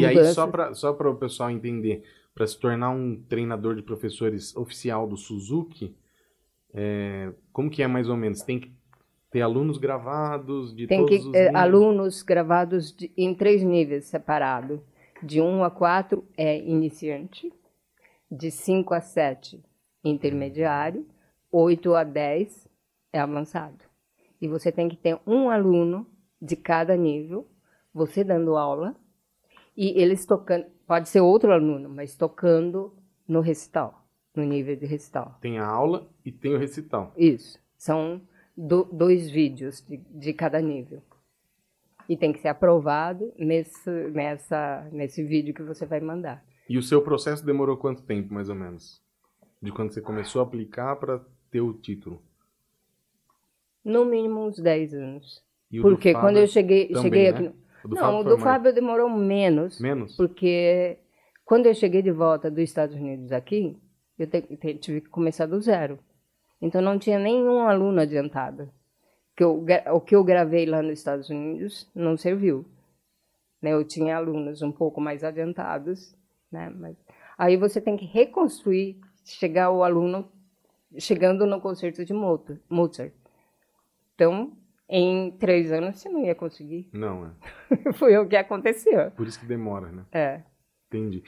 E aí, só para só o pessoal entender, para se tornar um treinador de professores oficial do Suzuki, é, como que é mais ou menos? Tem que ter alunos gravados de Tem todos que, os é, alunos gravados de, em três níveis separados. De 1 um a 4 é iniciante, de 5 a 7 intermediário, 8 a 10 é avançado. E você tem que ter um aluno de cada nível, você dando aula, e eles tocando, pode ser outro aluno, mas tocando no recital, no nível de recital. Tem a aula e tem o recital. Isso. São do, dois vídeos de, de, cada nível. E tem que ser aprovado nesse, nessa, nesse vídeo que você vai mandar. E o seu processo demorou quanto tempo, mais ou menos? De quando você começou a aplicar para ter o título? No mínimo uns 10 anos. Porque quando eu cheguei, também, cheguei né? aqui. Né? Do não, Fábio o do mais... Fábio demorou menos. Menos? Porque quando eu cheguei de volta dos Estados Unidos aqui, eu te, te, tive que começar do zero. Então não tinha nenhum aluno adiantado. Que eu, o que eu gravei lá nos Estados Unidos não serviu. Né? Eu tinha alunos um pouco mais adiantados, né? Mas aí você tem que reconstruir, chegar o aluno chegando no concerto de Mozart. Então em três anos você não ia conseguir. Não, é. Foi o que aconteceu. Por isso que demora, né? É. Entendi.